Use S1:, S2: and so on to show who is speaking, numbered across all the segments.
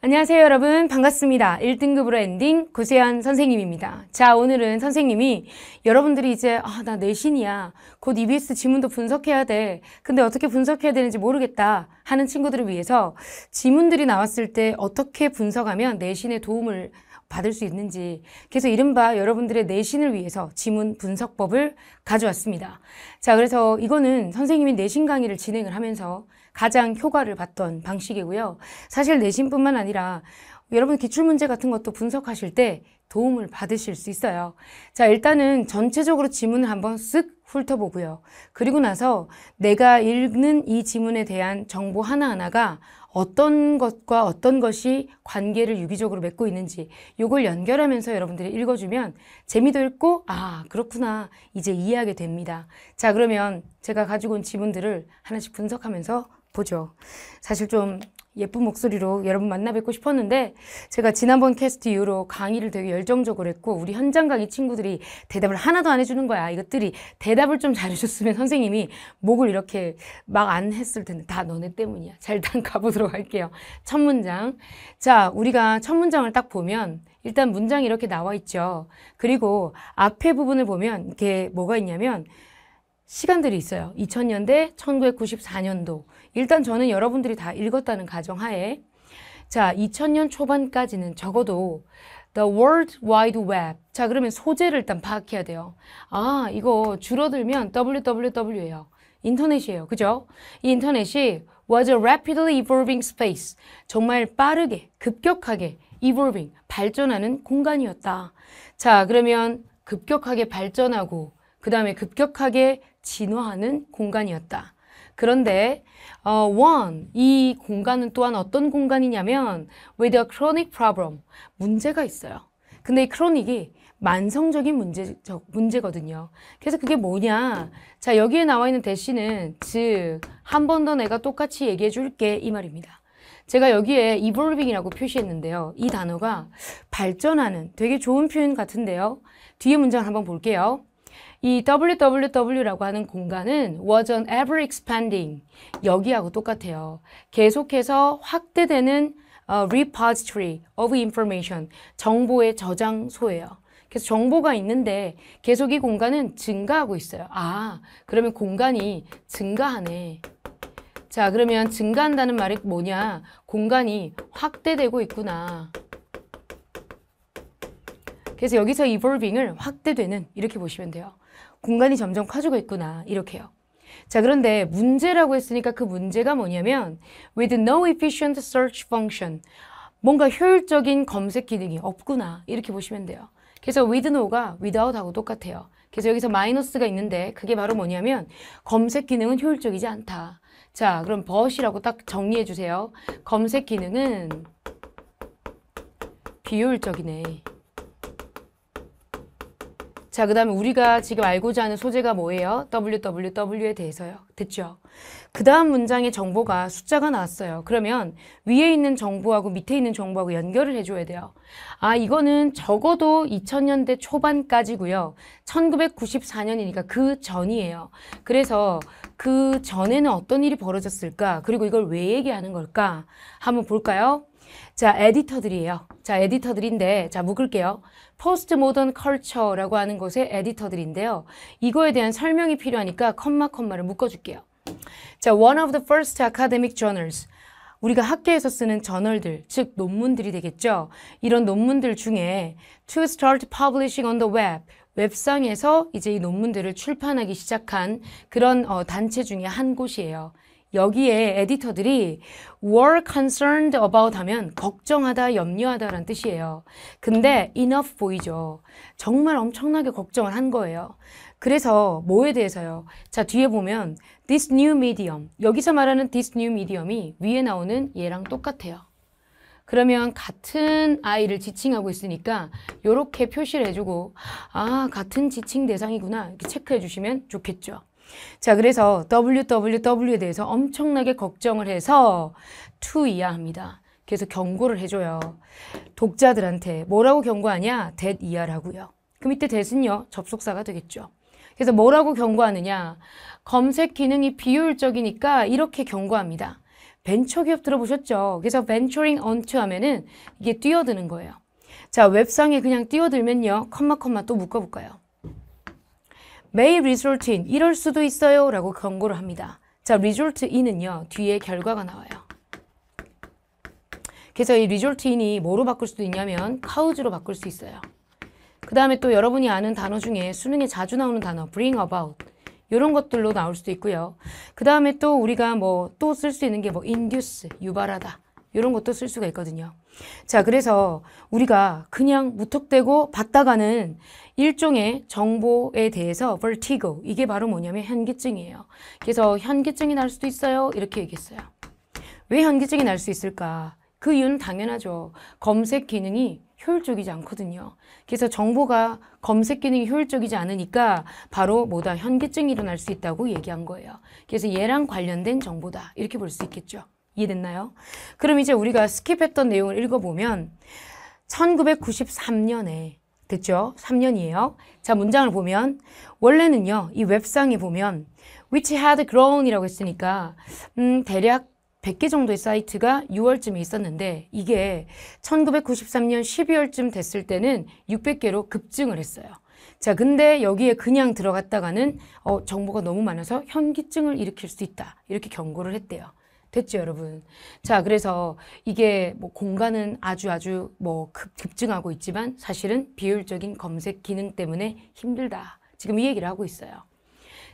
S1: 안녕하세요 여러분 반갑습니다 1등급으로 엔딩 고세현 선생님입니다 자 오늘은 선생님이 여러분들이 이제 아 나 내신이야 곧 EBS 지문도 분석해야 돼 근데 어떻게 분석해야 되는지 모르겠다 하는 친구들을 위해서 지문들이 나왔을 때 어떻게 분석하면 내신에 도움을 받을 수 있는지 그래서 이른바 여러분들의 내신을 위해서 지문 분석법을 가져왔습니다 자 그래서 이거는 선생님이 내신 강의를 진행을 하면서 가장 효과를 봤던 방식이고요. 사실 내신뿐만 아니라 여러분 기출문제 같은 것도 분석하실 때 도움을 받으실 수 있어요. 자, 일단은 전체적으로 지문을 한번 쓱 훑어보고요. 그리고 나서 내가 읽는 이 지문에 대한 정보 하나하나가 어떤 것과 어떤 것이 관계를 유기적으로 맺고 있는지 이걸 연결하면서 여러분들이 읽어주면 재미도 있고 아 그렇구나 이제 이해하게 됩니다. 자 그러면 제가 가지고 온 지문들을 하나씩 분석하면서 보죠. 사실 좀 예쁜 목소리로 여러분 만나 뵙고 싶었는데 제가 지난번 캐스트 이후로 강의를 되게 열정적으로 했고 우리 현장 강의 친구들이 대답을 하나도 안 해주는 거야. 이것들이 대답을 좀 잘해줬으면 선생님이 목을 이렇게 막 안 했을 텐데 다 너네 때문이야. 자 일단 가보도록 할게요. 첫 문장. 자 우리가 첫 문장을 딱 보면 일단 문장이 이렇게 나와 있죠. 그리고 앞에 부분을 보면 이게 뭐가 있냐면 시간들이 있어요. 2000년대, 1994년도. 일단 저는 여러분들이 다 읽었다는 가정하에 자, 2000년 초반까지는 적어도 The World Wide Web. 자, 그러면 소재를 일단 파악해야 돼요. 아, 이거 줄어들면 www예요. 인터넷이에요. 그죠? 이 인터넷이 was a rapidly evolving space. 정말 빠르게, 급격하게 evolving, 발전하는 공간이었다. 자, 그러면 급격하게 발전하고 그 다음에 급격하게 진화하는 공간이었다. 그런데 어, one 이 공간은 또한 어떤 공간이냐면 with a chronic problem 문제가 있어요. 근데 이 chronic이 만성적인 문제, 저, 문제거든요. 그래서 그게 뭐냐. 자, 여기에 나와 있는 대신은, 즉, 한 번 더 내가 똑같이 얘기해 줄게. 이 말입니다. 제가 여기에 evolving이라고 표시했는데요. 이 단어가 발전하는 되게 좋은 표현 같은데요. 뒤에 문장 한번 볼게요. 이 www라고 하는 공간은 was an ever expanding 여기하고 똑같아요. 계속해서 확대되는 u 어, repository of information 정보의 저장소예요. 그래서 정보가 있는데 계속 이 공간은 증가하고 있어요. 아, 그러면 공간이 증가하네. 자, 그러면 증가한다는 말이 뭐냐? 공간이 확대되고 있구나. 그래서 여기서 evolving을 확대되는 이렇게 보시면 돼요. 공간이 점점 커지고 있구나 이렇게요. 자 그런데 문제라고 했으니까 그 문제가 뭐냐면 with no efficient search function 뭔가 효율적인 검색 기능이 없구나 이렇게 보시면 돼요. 그래서 with no가 without 하고 똑같아요. 그래서 여기서 마이너스가 있는데 그게 바로 뭐냐면 검색 기능은 효율적이지 않다. 자 그럼 but이라고 딱 정리해 주세요. 검색 기능은 비효율적이네. 자, 그 다음에 우리가 지금 알고자 하는 소재가 뭐예요? www에 대해서요. 됐죠? 그 다음 문장의 정보가 숫자가 나왔어요. 그러면 위에 있는 정보하고 밑에 있는 정보하고 연결을 해줘야 돼요. 아, 이거는 적어도 2000년대 초반까지고요. 1994년이니까 그 전이에요. 그래서 그 전에는 어떤 일이 벌어졌을까? 그리고 이걸 왜 얘기하는 걸까? 한번 볼까요? 자, 에디터들이에요. 자, 에디터들인데, 자, 묶을게요. 포스트 모던 컬처라고 하는 곳의 에디터들인데요. 이거에 대한 설명이 필요하니까 컴마 컴마를 묶어줄게요. 자, one of the first academic journals. 우리가 학계에서 쓰는 저널들, 즉 논문들이 되겠죠. 이런 논문들 중에 to start publishing on the web, 웹상에서 이제 이 논문들을 출판하기 시작한 그런 어, 단체 중에 한 곳이에요. 여기에 에디터들이 were concerned about 하면 걱정하다, 염려하다라는 뜻이에요. 근데 enough 보이죠. 정말 엄청나게 걱정을 한 거예요. 그래서 뭐에 대해서요? 자, 뒤에 보면 this new medium. 여기서 말하는 this new medium이 위에 나오는 얘랑 똑같아요. 그러면 같은 아이를 지칭하고 있으니까 이렇게 표시를 해주고 아 같은 지칭 대상이구나 이렇게 체크해 주시면 좋겠죠. 자, 그래서 www에 대해서 엄청나게 걱정을 해서 to 이하합니다. 그래서 경고를 해줘요. 독자들한테 뭐라고 경고하냐? t 이하라고요. 그럼 이때 t 은요 접속사가 되겠죠. 그래서 뭐라고 경고하느냐? 검색 기능이 비효율적이니까 이렇게 경고합니다. 벤처 기업 들어보셨죠? 그래서 v e n t u 하면은 이게 뛰어드는 거예요. 자, 웹상에 그냥 뛰어들면요. 컴마 컴마 또 묶어볼까요? may result in 이럴 수도 있어요 라고 경고를 합니다. 자, result in은요. 뒤에 결과가 나와요. 그래서 이 result in이 뭐로 바꿀 수도 있냐면 cause로 바꿀 수 있어요. 그 다음에 또 여러분이 아는 단어 중에 수능에 자주 나오는 단어 bring about 이런 것들로 나올 수도 있고요. 그 다음에 또 우리가 뭐 또 쓸 수 있는 게 뭐 induce, 유발하다 이런 것도 쓸 수가 있거든요. 자, 그래서 우리가 그냥 무턱대고 받다가는 일종의 정보에 대해서 vertigo 이게 바로 뭐냐면 현기증이에요. 그래서 현기증이 날 수도 있어요. 이렇게 얘기했어요. 왜 현기증이 날 수 있을까? 그 이유는 당연하죠. 검색 기능이 효율적이지 않거든요. 그래서 정보가 검색 기능이 효율적이지 않으니까 바로 뭐다 현기증이 일어날 수 있다고 얘기한 거예요. 그래서 얘랑 관련된 정보다 이렇게 볼 수 있겠죠. 이해됐나요? 그럼 이제 우리가 스킵했던 내용을 읽어보면 1993년에 됐죠? 3년이에요. 자, 문장을 보면 원래는요. 이 웹상에 보면 which had grown이라고 했으니까 음, 대략 100개 정도의 사이트가 6월쯤에 있었는데 이게 1993년 12월쯤 됐을 때는 600개로 급증을 했어요. 자, 근데 여기에 그냥 들어갔다가는 어, 정보가 너무 많아서 현기증을 일으킬 수 있다. 이렇게 경고를 했대요. 됐죠, 여러분. 자, 그래서 이게 뭐 공간은 아주 아주 뭐 급, 급증하고 있지만 사실은 비효율적인 검색 기능 때문에 힘들다. 지금 이 얘기를 하고 있어요.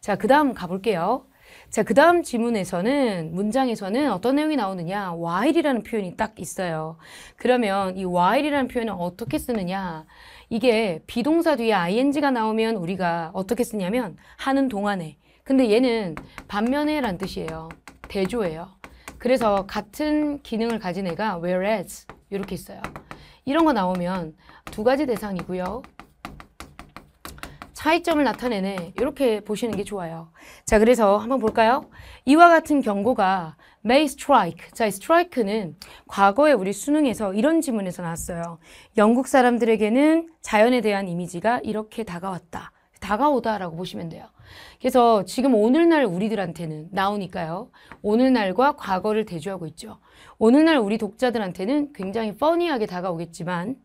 S1: 자, 그 다음 가볼게요. 자, 그 다음 지문에서는, 문장에서는 어떤 내용이 나오느냐, while이라는 표현이 딱 있어요. 그러면 이 while이라는 표현을 어떻게 쓰느냐, 이게 비동사 뒤에 ing가 나오면 우리가 어떻게 쓰냐면, 하는 동안에. 근데 얘는 반면에 라는 뜻이에요. 대조예요. 그래서 같은 기능을 가진 애가 whereas 이렇게 있어요. 이런 거 나오면 두 가지 대상이고요. 차이점을 나타내네. 이렇게 보시는 게 좋아요. 자, 그래서 한번 볼까요? 이와 같은 경고가 may strike. 자, strike는 과거에 우리 수능에서 이런 지문에서 나왔어요. 영국 사람들에게는 자연에 대한 이미지가 이렇게 다가왔다. 다가오다라고 보시면 돼요. 그래서 지금 오늘날 우리들한테는 나오니까요. 오늘날과 과거를 대조하고 있죠. 오늘날 우리 독자들한테는 굉장히 퍼니하게 다가오겠지만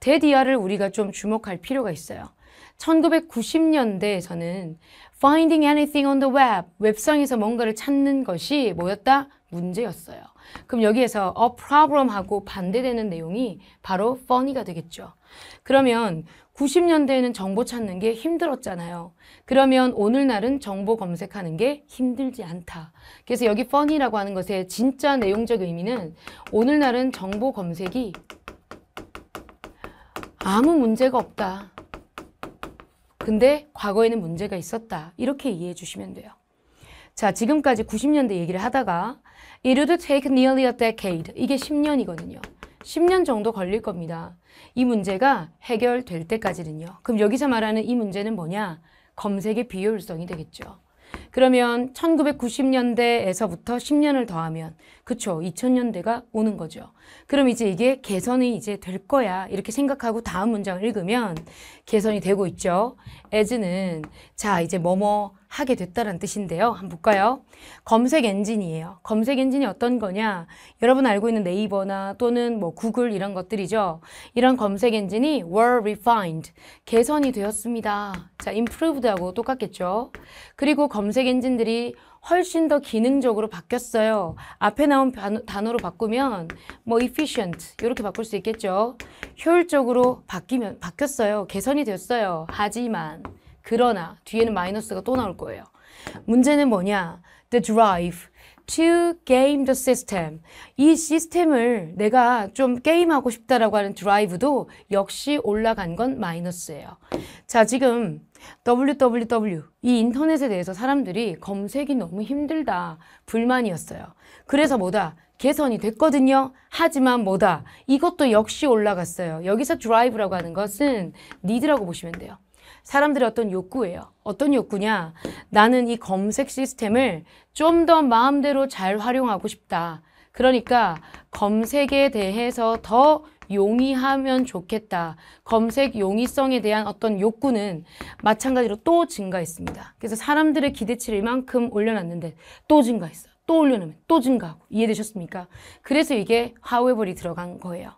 S1: 데디아를 우리가 좀 주목할 필요가 있어요. 1990년대에서는 finding anything on the web, 웹상에서 뭔가를 찾는 것이 뭐였다? 문제였어요. 그럼 여기에서 a problem하고 반대되는 내용이 바로 funny가 되겠죠. 그러면 90년대에는 정보 찾는 게 힘들었잖아요. 그러면 오늘날은 정보 검색하는 게 힘들지 않다. 그래서 여기 fun이라고 하는 것의 진짜 내용적 의미는 오늘날은 정보 검색이 아무 문제가 없다. 근데 과거에는 문제가 있었다. 이렇게 이해해 주시면 돼요. 자, 지금까지 90년대 얘기를 하다가 It would take nearly a decade. 이게 10년이거든요. 10년 정도 걸릴 겁니다. 이 문제가 해결될 때까지는요. 그럼 여기서 말하는 이 문제는 뭐냐? 검색의 비효율성이 되겠죠. 그러면 1990년대에서부터 10년을 더하면 그쵸 2000년대가 오는 거죠. 그럼 이제 이게 개선이 이제 될 거야 이렇게 생각하고 다음 문장을 읽으면 개선이 되고 있죠. as는 자 이제 뭐뭐 하게 됐다는 뜻인데요. 한번 볼까요? 검색 엔진이에요. 검색 엔진이 어떤 거냐? 여러분 알고 있는 네이버나 또는 뭐 구글 이런 것들이죠. 이런 검색 엔진이 were refined, 개선이 되었습니다. 자, improved하고 똑같겠죠. 그리고 검색 엔진들이 훨씬 더 기능적으로 바뀌었어요. 앞에 나온 단어로 바꾸면 뭐 efficient 이렇게 바꿀 수 있겠죠. 효율적으로 바뀌면 바뀌었어요. 개선이 됐어요 하지만 그러나 뒤에는 마이너스가 또 나올 거예요. 문제는 뭐냐? The drive to game the system. 이 시스템을 내가 좀 게임하고 싶다라고 하는 드라이브도 역시 올라간 건 마이너스예요. 자, 지금 www 이 인터넷에 대해서 사람들이 검색이 너무 힘들다 불만이었어요. 그래서 뭐다? 개선이 됐거든요. 하지만 뭐다? 이것도 역시 올라갔어요. 여기서 드라이브라고 하는 것은 need라고 보시면 돼요. 사람들의 어떤 욕구예요. 어떤 욕구냐? 나는 이 검색 시스템을 좀 더 마음대로 잘 활용하고 싶다. 그러니까 검색에 대해서 더 용이하면 좋겠다. 검색 용이성에 대한 어떤 욕구는 마찬가지로 또 증가했습니다. 그래서 사람들의 기대치를 이만큼 올려놨는데 또 증가했어. 또 올려놓으면 또 증가하고. 이해되셨습니까? 그래서 이게 however이 들어간 거예요.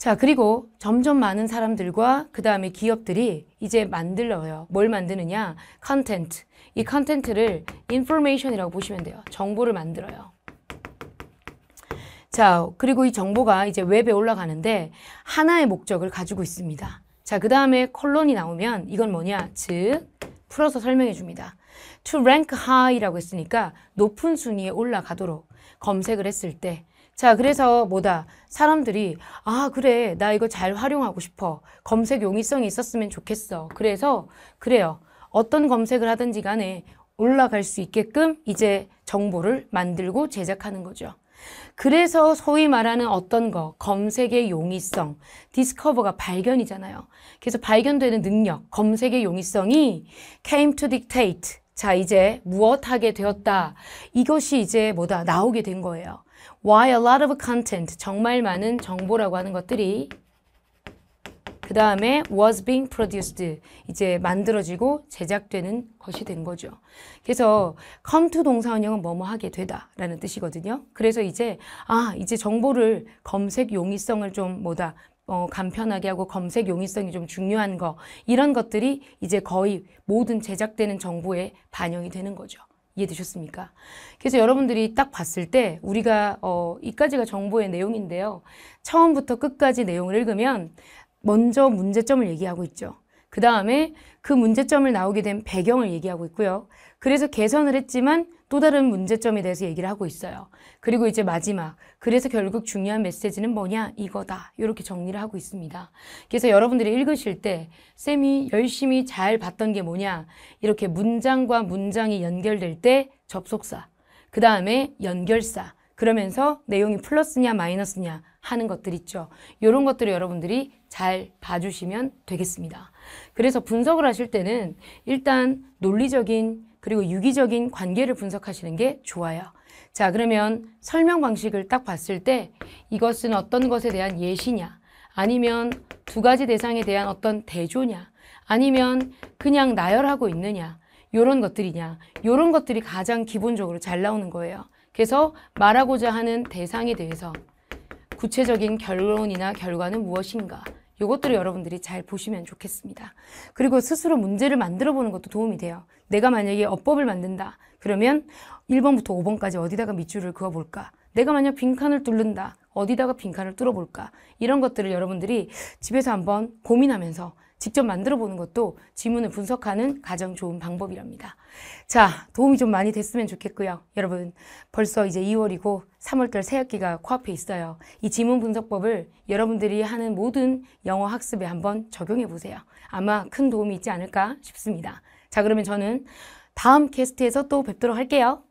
S1: 자, 그리고 점점 많은 사람들과 그 다음에 기업들이 이제 만들어요. 뭘 만드느냐? 컨텐트. 이 컨텐트를 인포메이션이라고 보시면 돼요. 정보를 만들어요. 자, 그리고 이 정보가 이제 웹에 올라가는데 하나의 목적을 가지고 있습니다. 자, 그 다음에 콜론이 나오면 이건 뭐냐? 즉, 풀어서 설명해 줍니다. to rank high라고 했으니까 높은 순위에 올라가도록 검색을 했을 때 자, 그래서 뭐다. 사람들이, 아, 그래. 나 이거 잘 활용하고 싶어. 검색 용이성이 있었으면 좋겠어. 그래서, 그래요. 어떤 검색을 하든지 간에 올라갈 수 있게끔 이제 정보를 만들고 제작하는 거죠. 그래서 소위 말하는 어떤 거, 검색의 용이성, 디스커버가 발견이잖아요. 그래서 발견되는 능력, 검색의 용이성이 came to dictate. 자, 이제 무엇하게 되었다. 이것이 이제 뭐다, 나오게 된 거예요. Why a lot of content, 정말 많은 정보라고 하는 것들이 그 다음에 was being produced, 이제 만들어지고 제작되는 것이 된 거죠. 그래서 come to 동사원형은 뭐뭐 하게 되다 라는 뜻이거든요. 그래서 이제 아 이제 정보를 검색 용이성을 좀 뭐다 어, 간편하게 하고 검색 용이성이 좀 중요한 거 이런 것들이 이제 거의 모든 제작되는 정보에 반영이 되는 거죠. 이해되셨습니까? 그래서 여러분들이 딱 봤을 때 우리가 어, 이까지가 정보의 내용인데요. 처음부터 끝까지 내용을 읽으면 먼저 문제점을 얘기하고 있죠. 그 다음에 그 문제점을 나오게 된 배경을 얘기하고 있고요. 그래서 개선을 했지만 또 다른 문제점에 대해서 얘기를 하고 있어요. 그리고 이제 마지막. 그래서 결국 중요한 메시지는 뭐냐? 이거다. 이렇게 정리를 하고 있습니다. 그래서 여러분들이 읽으실 때 쌤이 열심히 잘 봤던 게 뭐냐? 이렇게 문장과 문장이 연결될 때 접속사. 그 다음에 연결사. 그러면서 내용이 플러스냐 마이너스냐 하는 것들 있죠. 이런 것들을 여러분들이 잘 봐주시면 되겠습니다. 그래서 분석을 하실 때는 일단 논리적인 그리고 유기적인 관계를 분석하시는 게 좋아요. 자, 그러면 설명 방식을 딱 봤을 때 이것은 어떤 것에 대한 예시냐, 아니면 두 가지 대상에 대한 어떤 대조냐, 아니면 그냥 나열하고 있느냐, 이런 것들이냐, 이런 것들이 가장 기본적으로 잘 나오는 거예요. 그래서 말하고자 하는 대상에 대해서 구체적인 결론이나 결과는 무엇인가, 이것들을 여러분들이 잘 보시면 좋겠습니다. 그리고 스스로 문제를 만들어 보는 것도 도움이 돼요. 내가 만약에 어법을 만든다. 그러면 1번부터 5번까지 어디다가 밑줄을 그어볼까? 내가 만약 빈칸을 뚫는다. 어디다가 빈칸을 뚫어볼까? 이런 것들을 여러분들이 집에서 한번 고민하면서 직접 만들어 보는 것도 지문을 분석하는 가장 좋은 방법이랍니다. 자, 도움이 좀 많이 됐으면 좋겠고요. 여러분, 벌써 이제 2월이고 3월달 새학기가 코앞에 있어요. 이 지문 분석법을 여러분들이 하는 모든 영어 학습에 한번 적용해 보세요. 아마 큰 도움이 있지 않을까 싶습니다. 자, 그러면 저는 다음 캐스트에서 또 뵙도록 할게요.